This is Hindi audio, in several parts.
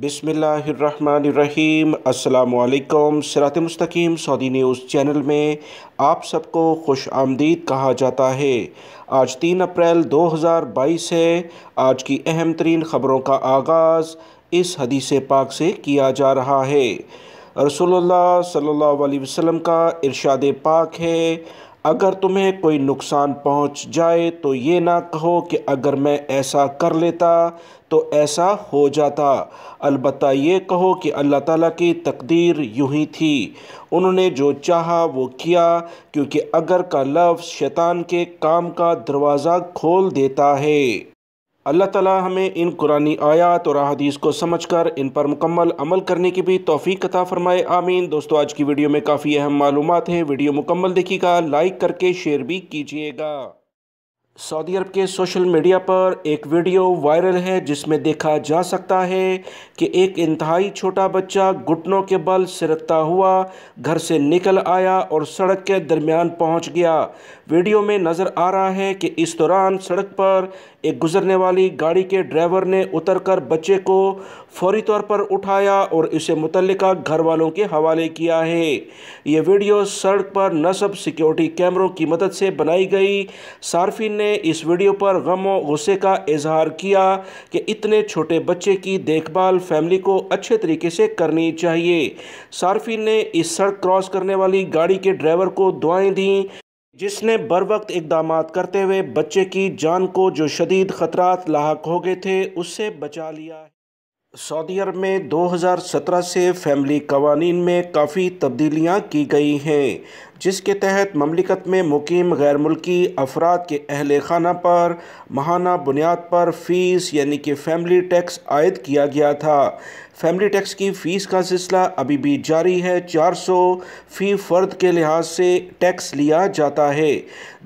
बिसमीम अल्लाम सिरात मुस्तकीम सऊदी न्यूज़ चैनल में आप सबको खुश आमदीद कहा जाता है आज तीन अप्रैल 2022 है आज की अहम तरीन ख़बरों का आगाज़ इस हदीस पाक से किया जा रहा है रसोल्ला सल्ला वसम का इरशाद पाक है अगर तुम्हें कोई नुकसान पहुंच जाए तो ये ना कहो कि अगर मैं ऐसा कर लेता तो ऐसा हो जाता अलबत् ये कहो कि अल्लाह ताला की तकदीर यूं ही थी उन्होंने जो चाहा वो किया क्योंकि अगर का लफ्ज़ शैतान के काम का दरवाज़ा खोल देता है अल्लाह ताला हमें इन कुरानी आयात और अदीस को समझकर इन पर मुकम्मल अमल करने की भी तोफ़ी कता फ़रमाए आमीन दोस्तों आज की वीडियो में काफ़ी अहम मालूम हैं वीडियो मुकम्मल देखिएगा लाइक करके शेयर भी कीजिएगा सऊदी अरब के सोशल मीडिया पर एक वीडियो वायरल है जिसमें देखा जा सकता है कि एक इंतहाई छोटा बच्चा घुटनों के बल सिरकता हुआ घर से निकल आया और सड़क के दरमियान पहुंच गया वीडियो में नज़र आ रहा है कि इस दौरान सड़क पर एक गुजरने वाली गाड़ी के ड्राइवर ने उतरकर बच्चे को फौरी तौर पर उठाया और इसे मुतल घर वालों के हवाले किया है ये वीडियो सड़क पर नसब सिक्योरिटी कैमरों की मदद से बनाई गई सार्फिन ने इस वीडियो पर गम व गुस्से का इजहार किया कि इतने छोटे बच्चे की देखभाल फैमिली को अच्छे तरीके से करनी चाहिए सार्फिन ने इस सड़क क्रॉस करने वाली गाड़ी के ड्राइवर को दुआएँ दी जिसने बर वक्त इकदाम करते हुए बच्चे की जान को जो शदीद ख़तरात लाक हो गए थे उससे बचा लिया सऊदी अरब में 2017 से फैमिली कवानी में काफ़ी तब्दीलियाँ की गई हैं जिसके तहत ममलिकत में मुकीम गैर मुल्की अफराद के अहल खाना पर महाना बुनियाद पर फ़ीस यानी कि फैमिली टैक्स आयद किया गया था फैमिली टैक्स की फ़ीस का सिलसिला अभी भी जारी है 400 फ़ी फ़र्द के लिहाज से टैक्स लिया जाता है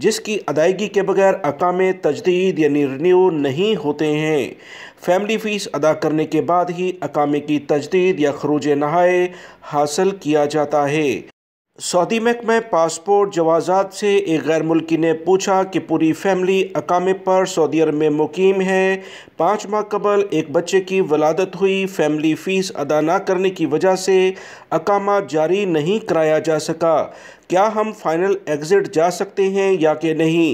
जिसकी अदायगी के बगैर अकाम तजदीद यानी रिन्यू नहीं होते हैं फैमिली फ़ीस अदा करने के बाद ही अकामे की तजदीद या खरूज नहाए हासिल किया जाता है सऊदी महकमे पासपोर्ट जवाजात से एक गैर मुल्की ने पूछा कि पूरी फैमिली अकामे पर सऊदी अरब में मुकीम है पाँच माह कबल एक बच्चे की वलादत हुई फैमिली फ़ीस अदा ना करने की वजह से अकामा जारी नहीं कराया जा सका क्या हम फाइनल एग्जिट जा सकते हैं या कि नहीं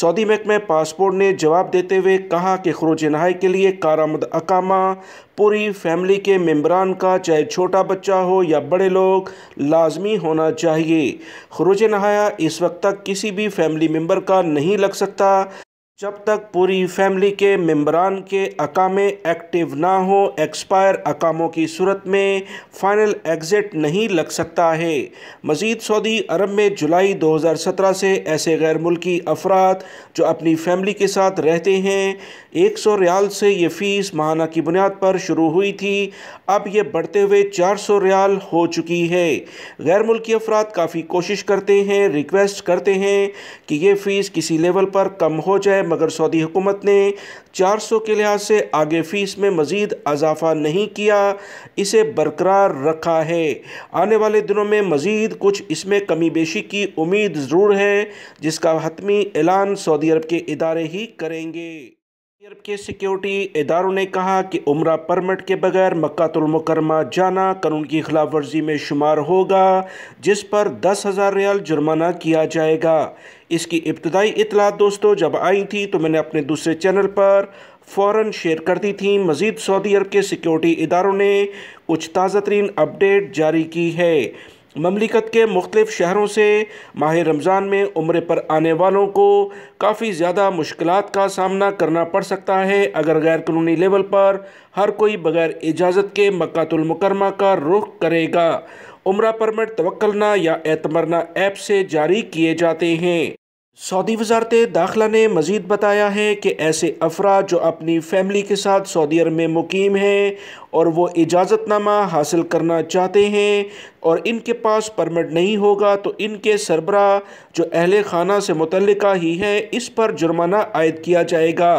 सऊदी महकमे पासपोर्ट ने जवाब देते हुए कहा कि खरूज नहाई के लिए कारामद अकामा पूरी फैमिली के मेम्बरान का चाहे छोटा बच्चा हो या बड़े लोग लाजमी होना चाहिए खरूज नहाया इस वक्त तक किसी भी फैमिली मेम्बर का नहीं लग सकता जब तक पूरी फैमिली के मेम्बरान के अकामे एक्टिव ना हो एक्सपायर अकामों की सूरत में फाइनल एग्ज़िट नहीं लग सकता है मज़ीद सऊदी अरब में जुलाई 2017 से ऐसे गैर मुल्की अफराद जो अपनी फैमिली के साथ रहते हैं 100 रियाल से ये फ़ीस माहाना की बुनियाद पर शुरू हुई थी अब ये बढ़ते हुए 400 रियाल हो चुकी है गैर मुल्की अफराद काफ़ी कोशिश करते हैं रिक्वेस्ट करते हैं कि ये फ़ीस किसी लेवल पर कम हो जाए मगर सऊदी हुकूमत ने 400 के लिहाज से आगे फ़ीस में मज़ीद अजाफा नहीं किया इसे बरकरार रखा है आने वाले दिनों में मज़ीद कुछ इसमें कमी बेशी की उम्मीद ज़रूर है जिसका हतमी ऐलान सऊदी अरब के इदारे ही करेंगे अरब के सिक्योरिटी इदारों ने कहा कि उम्र परमिट के बगैर मक्तुलमकरमा जाना कानून की खिलाफ वर्जी में शुमार होगा जिस पर दस हज़ार रियाल जुर्माना किया जाएगा इसकी इब्तदाई इतला दोस्तों जब आई थी तो मैंने अपने दूसरे चैनल पर फ़ौर शेयर कर दी थी मज़ीद सऊदी अरब के सिक्योरिटी इदारों ने कुछ ताज़ा तरीन अपडेट जारी की है ममलिकत के मुख्तफ शहरों से माह रमज़ान में उम्र पर आने वालों को काफ़ी ज़्यादा मुश्किल का सामना करना पड़ सकता है अगर गैर कानूनी लेवल पर हर कोई बगैर इजाज़त के मक्तुलमकरमा का रुख करेगा उम्र परमिट तवक्लना या एतमरना ऐप से जारी किए जाते हैं सऊदी वजारत दाखिला ने मज़ीद बताया है कि ऐसे अफरा जो अपनी फैमिली के साथ सऊदी अरब में मुकीम हैं और वो इजाज़तनामा हासिल करना चाहते हैं और इनके पास परमिट नहीं होगा तो इनके सरबरा जो अहल खाना से मुतलका ही हैं इस पर जुर्माना आयद किया जाएगा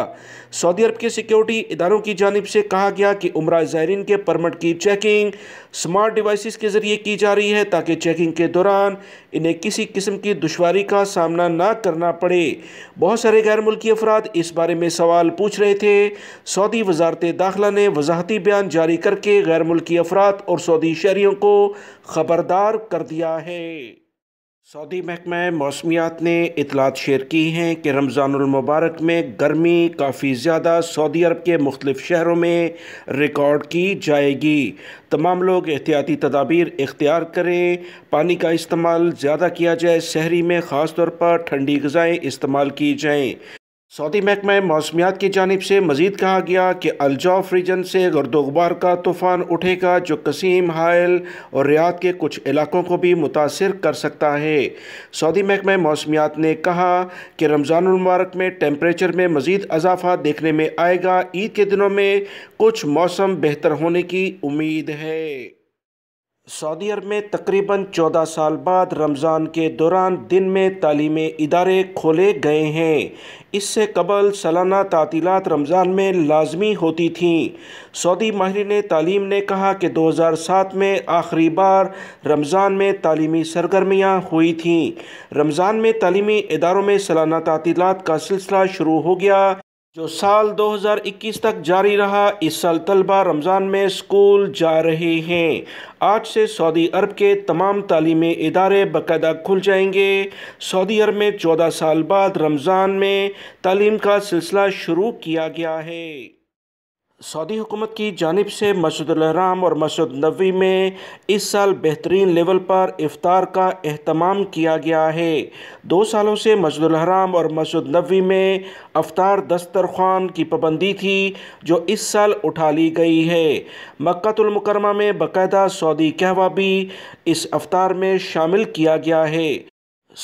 सऊदी अरब के सिक्योरिटी इदारों की जानब से कहा गया कि उम्र ज़ायरीन के परमिट की चेकिंग स्मार्ट डिवाइसिस के ज़रिए की जा रही है ताकि चेकिंग के दौरान इन्हें किसी किस्म की दुशारी का सामना ना करना पड़े बहुत सारे गैर मुल्की अफराद इस बारे में सवाल पूछ रहे थे सऊदी वजारत दाखिला ने वजाहती बयान जारी करके गैर मुल्की अफराद और सऊदी शहरीों को खबरदार कर दिया है सऊदी महकमा मौसमियात ने इतलात शेयर की हैं कि रमज़ानमबारक में गर्मी काफ़ी ज़्यादा सऊदी अरब के मुख्तलिफ शहरों में रिकॉर्ड की जाएगी तमाम लोग एहतियाती तदाबीर इख्तियार करें पानी का इस्तेमाल ज़्यादा किया जाए शहरी में ख़ास तौर पर ठंडी गज़ाएँ इस्तेमाल की जाएँ सऊदी महकमे मौसमियात की जानब से मजीद कहा गया कि अलजॉफ रीजन से गर्दोगबार का तूफ़ान उठेगा जो कसीम हायल और रियात के कुछ इलाकों को भी मुतासर कर सकता है सऊदी महकमे मौसमियात ने कहा कि रमज़ानमबारक में टेम्परेचर में मज़ीद अजाफा देखने में आएगा ईद के दिनों में कुछ मौसम बेहतर होने की उम्मीद है सऊदी अरब में तकरीबन चौदह साल बाद रमज़ान के दौरान दिन में तालीमी इदारे खोले गए हैं इससे कबल सालाना तातीलत रमज़ान में लाजमी होती थीं सऊदी ने तालीम ने कहा कि 2007 में आखिरी बार रमज़ान में तालीमी सरगर्मियाँ हुई थीं रमज़ान में तालीमी इदारों में सालाना तातीलत का सिलसिला शुरू हो गया जो साल 2021 तक जारी रहा इस साल तलबा रमज़ान में स्कूल जा रहे हैं आज से सऊदी अरब के तमाम तालीमी इदारे बाकायदा खुल जाएंगे सऊदी अरब में 14 साल बाद रमज़ान में तालीम का सिलसिला शुरू किया गया है सऊदी हुकूमत की जानब से मस्जिद और मस्जिद नबी में इस साल बेहतरीन लेवल पर इफ्तार का अहतमाम किया गया है दो सालों से मस्जिद और मस्जिद नबी में अवतार दस्तरखान की पाबंदी थी जो इस साल उठा ली गई है मक्तुलमकरमा में बाकायदा सऊदी कहवा भी इस अफतार में शामिल किया गया है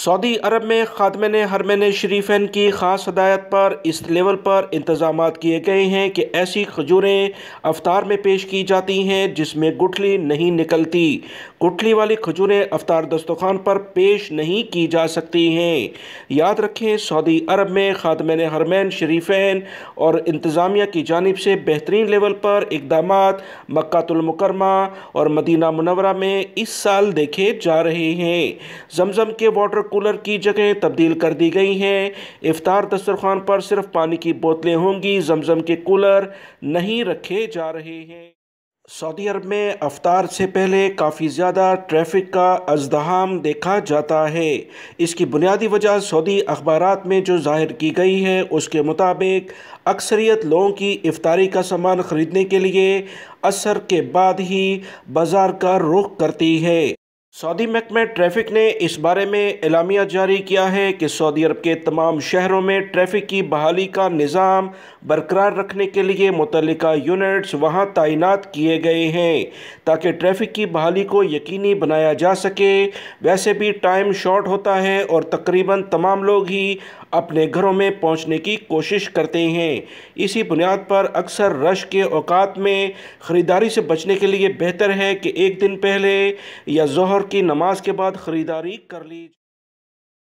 सऊदी अरब में खातमन हरमन शरीफन की ख़ास हदायत पर इस लेवल पर इंतज़ाम किए गए हैं कि ऐसी खजूरें अवतार में पेश की जाती हैं जिसमें गुठली नहीं निकलती गुठली वाली खजूरें अवतार दस्तखान पर पेश नहीं की जा सकती हैं याद रखें सऊदी अरब में खातमन हरमैन शरीफन और इंतज़ामिया की जानब से बेहतरीन लेवल पर इकदाम मक्तुलमकरमा और मदीना मुनवरा में इस साल देखे जा रहे हैं जमजम के वाटर वाटर कूलर की जगह तब्दील कर दी गई हैं इफ्तार दस्तरखान पर सिर्फ पानी की बोतलें होंगी जमजम के कूलर नहीं रखे जा रहे हैं सऊदी अरब में अफ्तार से पहले काफ़ी ज़्यादा ट्रैफिक का अजदहाम देखा जाता है इसकी बुनियादी वजह सऊदी अखबार में जो जाहिर की गई है उसके मुताबिक अक्सरियत लोगों की इफ्तारी का सामान ख़रीदने के लिए असर के बाद ही बाज़ार का रुख करती है सऊदी महकमे ट्रैफिक ने इस बारे में एलामिया जारी किया है कि सऊदी अरब के तमाम शहरों में ट्रैफिक की बहाली का निज़ाम बरकरार रखने के लिए मुतल यूनिट्स वहां तैनात किए गए हैं ताकि ट्रैफिक की बहाली को यकीनी बनाया जा सके वैसे भी टाइम शॉर्ट होता है और तकरीबन तमाम लोग ही अपने घरों में पहुँचने की कोशिश करते हैं इसी बुनियाद पर अक्सर रश के अवकात में ख़रीदारी से बचने के लिए बेहतर है कि एक दिन पहले या जहर की नमाज के बाद ख़रीदारी कर ली